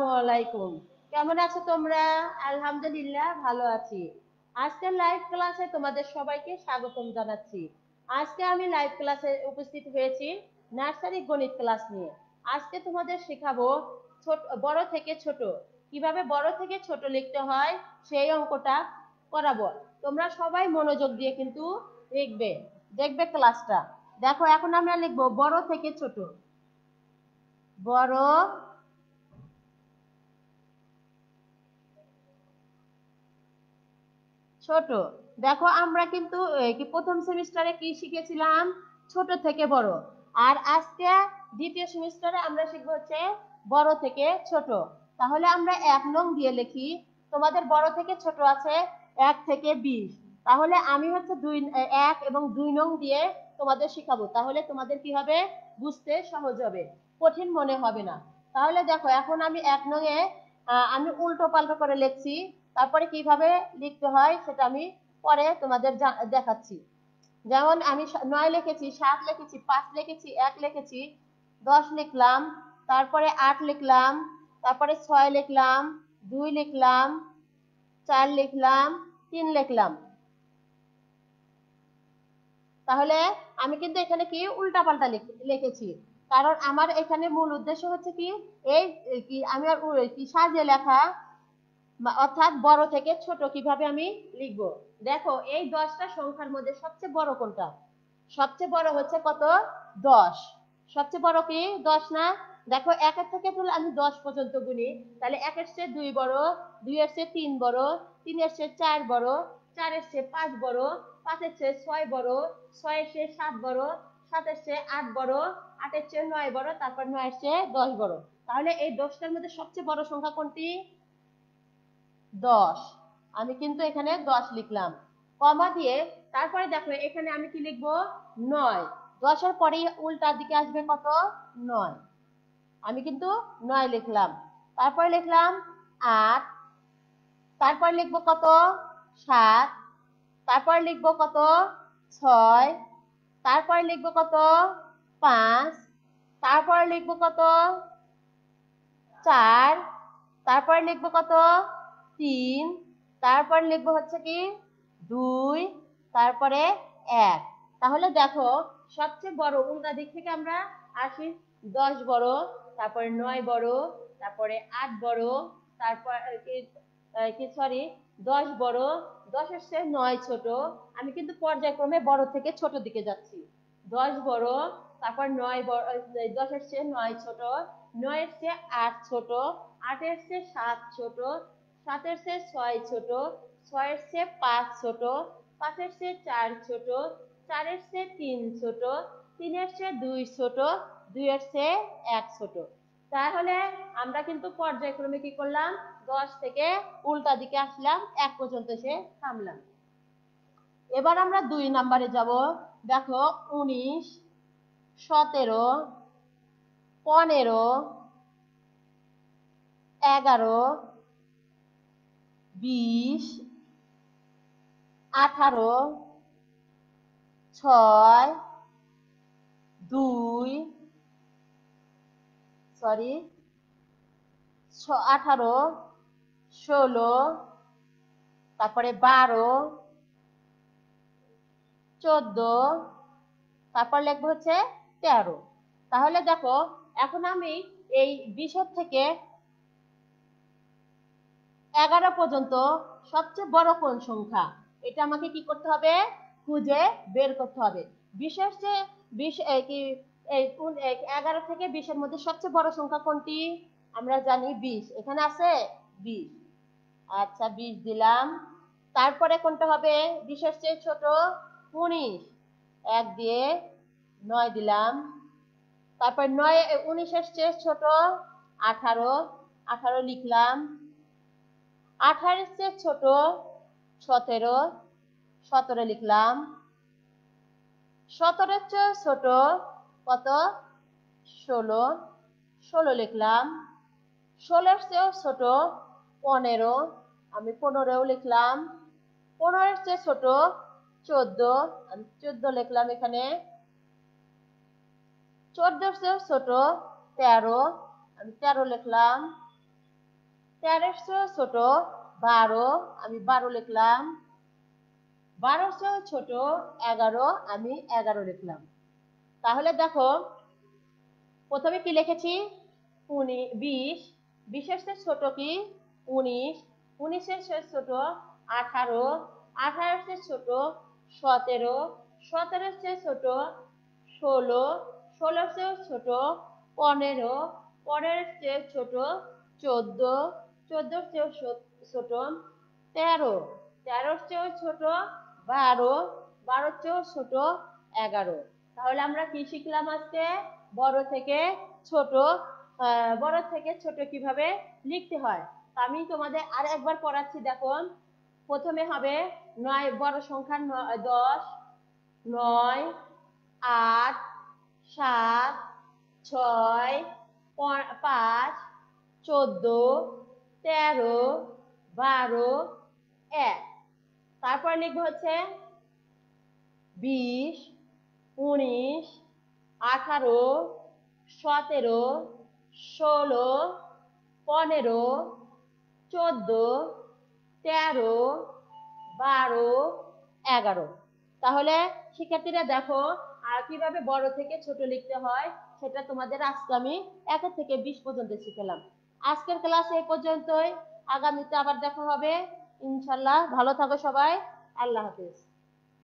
আলাইকুম কেমন আছো তোমরা আলহামদুলিল্লাহ ভালো আছি লাইভ ক্লাসে তোমাদের সবাইকে স্বাগতম জানাচ্ছি আজকে আমি লাইভ ক্লাসে উপস্থিত হয়েছি নার্সারি গণিত ক্লাস নিয়ে আজকে তোমাদের শেখাবো ছোট বড় থেকে ছোট কিভাবে বড় থেকে ছোট লিখতে হয় সেই অঙ্কটা করাবো তোমরা সবাই মনোযোগ দিয়ে কিন্তু লিখবে দেখবে ক্লাসটা দেখো এখন আমরা লিখবো বড় থেকে ছোট বড় ছোট দেখো আমরা কিন্তু প্রথম সেমিস্টারে কি শিখেছিলাম ছোট থেকে বড় আর আজকে দ্বিতীয় সেমিস্টারে আমরা শিখব হচ্ছে বড় থেকে ছোট তাহলে আমরা এক নং দিয়ে লিখি তোমাদের বড় থেকে ছোট আছে এক থেকে বিশ তাহলে আমি হচ্ছে দুই এক এবং দুই নং দিয়ে তোমাদের শিখাবো তাহলে তোমাদের কি হবে বুঝতে সহজ হবে কঠিন মনে হবে না তাহলে দেখো এখন আমি এক নং এ আমি উল্টো পাল্টো করে লিখছি তারপরে কিভাবে লিখতে হয় সেটা আমি পরে তোমাদের দেখাচ্ছি যেমন আমি নয় লিখেছি সাত লিখেছি পাঁচ লিখেছি এক লিখেছি দশ লিখলাম তারপরে আট লিখলাম তারপরে ছয় লিখলাম দুই লিখলাম চার লিখলাম তিন লিখলাম তাহলে আমি কিন্তু এখানে কি উল্টা পাল্টা লিখেছি কারণ আমার এখানে মূল উদ্দেশ্য হচ্ছে কি এই কি আমি আর কি সাজে লেখা অর্থাৎ বড় থেকে ছোট কিভাবে আমি লিখব দেখো এই দশটা সংখ্যার মধ্যে সবচেয়ে বড় কোনটা সবচেয়ে বড় হচ্ছে কত দশ সবচেয়ে বড় কি দশ না দেখো একের থেকে তুলে আমি দশ পর্যন্ত গুনি তাহলে একের চেয়ে দুই বড় দুই এর চেয়ে তিন বড় তিনের চেয়ে চার বড় চারের চেয়ে পাঁচ বড় পাঁচের চেয়ে ছয় বড় ছয়ের চেয়ে সাত বড় সাতের চেয়ে আট বড় আটের চেয়ে নয় বড় তারপর নয়ের চেয়ে দশ বড় তাহলে এই দশটার মধ্যে সবচেয়ে বড় সংখ্যা কোনটি দশ আমি কিন্তু এখানে দশ লিখলাম কমা দিয়ে তারপরে দেখো এখানে আমি কি লিখবো নয় দশের পরে উল্টার দিকে আসবে কত নয় আমি কিন্তু নয় লিখলাম তারপরে লিখলাম আট তারপর লিখবো কত সাত তারপর লিখবো কত ছয় তারপরে লিখবো কত পাঁচ তারপর লিখবো কত চার তারপরে লিখবো কত তিন তারপর লিখবো হচ্ছে কি দুই তারপরে এক তাহলে দেখো সবচেয়ে বড় উল্টা দিক থেকে আমরা আসি দশ বড় তারপরে নয় বড় তারপরে আট বড় তারপর সরি দশ বড় দশের শেষ নয় ছোট আমি কিন্তু পর্যায়ক্রমে বড় থেকে ছোট দিকে যাচ্ছি দশ বড় তারপর নয় বড় দশের শেষ নয় ছোট নয়ের শেষ আট ছোট আটের চেয়ে সাত ছোট সাতের শেষ ছয় ছোট ছয়ের শেষ পাঁচ ছোট পাঁচের শেষ চার ছোট চারের শেষ তিন ছোট তিনের শেষ দুই ছোট দুইয়ের চেয়ে এক ছোট তাহলে আমরা কিন্তু পর্যায়ক্রমে কি করলাম দশ থেকে উল্টা দিকে আসলাম এক পর্যন্ত এসে থামলাম এবার আমরা দুই নাম্বারে যাব দেখো উনিশ সতেরো পনেরো এগারো বিশ আঠারো ছয় দুই সরি আঠারো ষোলো তারপরে বারো চোদ্দ তারপর লিখবো হচ্ছে তেরো তাহলে দেখো এখন আমি এই বিশের থেকে এগারো পর্যন্ত সবচেয়ে বড় কোন সংখ্যা এটা আমাকে কি করতে হবে খুঁজে বের করতে হবে বিশেষ যে বিশ কি এই এগারো থেকে বিশের মধ্যে সবচেয়ে বড় সংখ্যা কোনটি আমরা জানি বিশ এখানে আছে বিশ আচ্ছা বিশ দিলাম তারপরে কোনটা হবে বিশের চেয়ে ছোট উনিশ এক দিয়ে নয় দিলাম তারপর নয় উনিশের চেয়ে ছোট আঠারো আঠারো লিখলাম আঠারো চেয়ে ছোট সতেরো সতেরো লিখলাম সতেরোর চেয়ে ছোট কত ষোলো ষোলো লিখলাম ষোলোর চেয়েও ছোট পনেরো আমি পনেরোও লিখলাম পনেরোর চেয়ে ছোট চোদ্দ আমি চোদ্দ লিখলাম এখানে চোদ্দোর চেয়েও ছোট তেরো আমি তেরো লিখলাম তেরোর চেয়েও ছোট বারো আমি বারো লিখলাম বারোর চেয়েও ছোট এগারো আমি এগারো লিখলাম তাহলে দেখো প্রথমে কি লিখেছি উনি বিশ বিশেষের ছোট কি উনিশ উনিশের শেষ ছোট আঠারো আঠারোর শেষ ছোট সতেরো সতেরোর চেয়ে ছোট ষোলো ষোলোর শেষ ছোট পনেরো পনেরোর চেয়ে ছোট চোদ্দ চোদ্দোর চেয়ে ছোট তেরো তেরোর চেয়েও ছোট বারো বারোর চেয়েও ছোট এগারো তাহলে আমরা কি শিখলাম আজকে বড় থেকে ছোট বড় থেকে ছোট কিভাবে লিখতে হয় আমি তোমাদের আর একবার পড়াচ্ছি দেখো প্রথমে হবে নয় বড় সংখ্যা দশ নয় আট সাত ছয় পাঁচ চোদ্দ তেরো বারো এক তারপর লিখবো হচ্ছে বিশ উনিশ আঠারো সতেরো ষোলো পনেরো চোদ্দো তেরো বারো এগারো তাহলে শিক্ষার্থীরা দেখো আর কিভাবে বড় থেকে ছোট লিখতে হয় সেটা তোমাদের আজকে আমি এক থেকে বিশ পর্যন্ত শিখেলাম আজকের ক্লাস এই পর্যন্তই আগামীতে আবার দেখা হবে ইনশাল্লাহ ভালো থাকো সবাই আল্লাহ হাফিজ